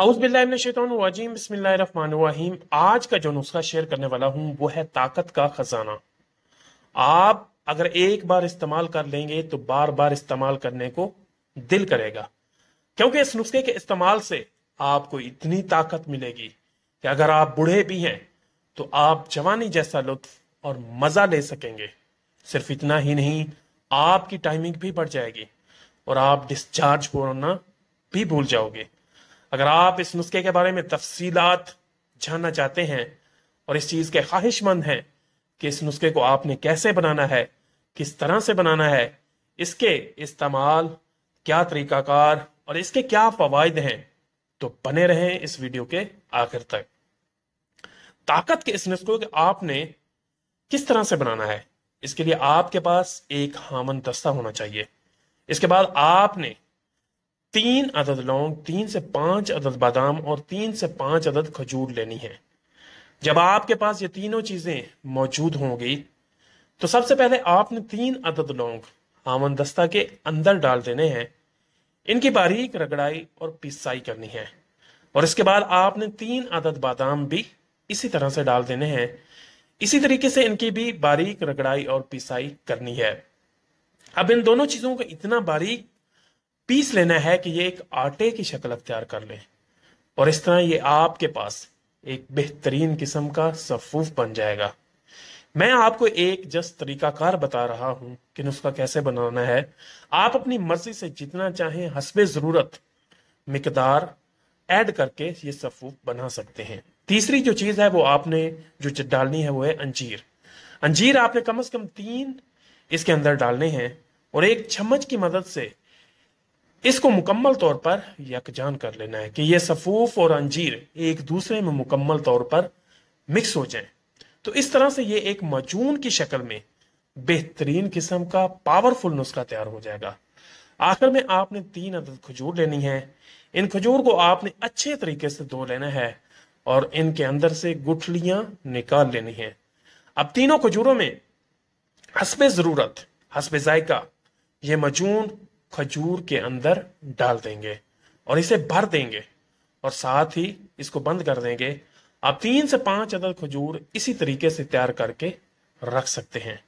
हाउसबिल्लाजीम आज का जो नुस्खा शेयर करने वाला हूँ वो है ताकत का खजाना आप अगर एक बार इस्तेमाल कर लेंगे तो बार बार इस्तेमाल करने को दिल करेगा क्योंकि इस नुस्खे के इस्तेमाल से आपको इतनी ताकत मिलेगी कि अगर आप बूढ़े भी हैं तो आप जवानी जैसा लुत्फ और मज़ा ले सकेंगे सिर्फ इतना ही नहीं आपकी टाइमिंग भी बढ़ जाएगी और आप डिस्चार्ज होना भी भूल जाओगे अगर आप इस नुस्खे के बारे में तफसीलात जानना चाहते हैं और इस चीज़ के ख्वाहिशमंद हैं कि इस नुस्खे को आपने कैसे बनाना है किस तरह से बनाना है इसके इस्तेमाल क्या तरीकाकार और इसके क्या फ़वाद हैं तो बने रहें इस वीडियो के आखिर तक ताकत के इस नुस्खे को आपने किस तरह से बनाना है इसके लिए आपके पास एक हामन दस्ता होना चाहिए इसके बाद आपने तीन अदद लौंग तीन से पांच अदद बादाम और तीन से पांच अदद खजूर लेनी है जब आपके पास ये तीनों चीजें मौजूद होंगी तो सबसे पहले आपने तीन अदद लौंग आमन दस्ता के अंदर डाल देने हैं इनकी बारीक रगड़ाई और पिसाई करनी है और इसके बाद आपने तीन अदद बादाम भी इसी तरह से डाल देने हैं इसी तरीके से इनकी भी बारीक रगड़ाई और पिसाई करनी है अब इन दोनों चीजों को इतना बारीक पीस लेना है कि ये एक आटे की शक्ल अख्तियार कर लें और इस तरह ये आपके पास एक बेहतरीन किस्म का सफूफ बन जाएगा मैं आपको एक जस्ट तरीकाकार बता रहा हूं कि नुस्खा कैसे बनाना है आप अपनी मर्जी से जितना चाहें हसबे ज़रूरत मकदार ऐड करके ये सफूफ बना सकते हैं तीसरी जो चीज़ है वो आपने जो डालनी है वो है अंजीर अंजीर आपने कम से कम तीन इसके अंदर डालने हैं और एक चम्मच की मदद से इसको मुकम्मल तौर पर यकजान कर लेना है कि ये सफ़ूफ और अंजीर एक दूसरे में मुकम्मल तौर पर मिक्स हो जाएं तो इस तरह से ये एक मजून की शक्ल में बेहतरीन किस्म का पावरफुल नुस्खा तैयार हो जाएगा आखिर में आपने तीन अदद खजूर लेनी है इन खजूर को आपने अच्छे तरीके से धो लेना है और इनके अंदर से गुठलियां निकाल लेनी है अब तीनों खजूरों में हसब ज़रूरत हसब जायका ये मजून खजूर के अंदर डाल देंगे और इसे भर देंगे और साथ ही इसको बंद कर देंगे आप तीन से पांच अदद खजूर इसी तरीके से तैयार करके रख सकते हैं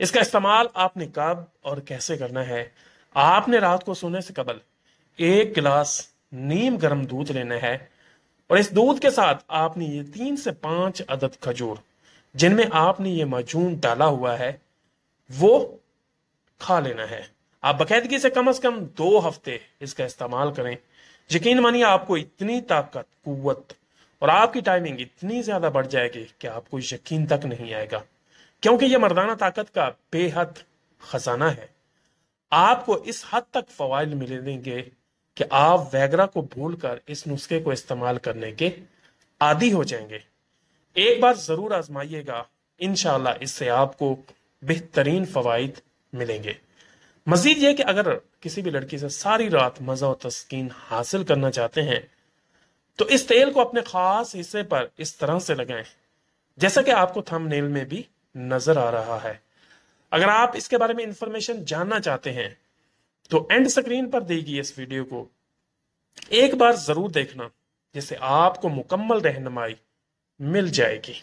इसका इस्तेमाल आपने कब और कैसे करना है आपने रात को सोने से कबल एक गिलास नीम गर्म दूध लेना है और इस दूध के साथ आपने ये तीन से पांच अदद खजूर जिनमें आपने ये मजूम डाला हुआ है वो खा लेना है आप बाकायदगी से कम अज कम दो हफ्ते इसका इस्तेमाल करें यकीन मानिए आपको इतनी ताकत कुत और आपकी टाइमिंग इतनी ज्यादा बढ़ जाएगी कि आपको यकीन तक नहीं आएगा क्योंकि यह मर्दाना ताकत का बेहद खजाना है आपको इस हद तक मिले मिलेंगे कि आप वैगरा को भूलकर इस नुस्खे को इस्तेमाल करने के आदि हो जाएंगे एक बार जरूर आजमाइएगा इनशाला इससे आपको बेहतरीन फवाद मिलेंगे मजीद ये कि अगर किसी भी लड़की से सारी रात मज़ा और तस्किन हासिल करना चाहते हैं तो इस तेल को अपने ख़ास हिस्से पर इस तरह से लगाएं जैसा कि आपको थंबनेल में भी नज़र आ रहा है अगर आप इसके बारे में इंफॉर्मेशन जानना चाहते हैं तो एंड स्क्रीन पर देगी इस वीडियो को एक बार ज़रूर देखना जिससे आपको मुकम्मल रहनुमाई मिल जाएगी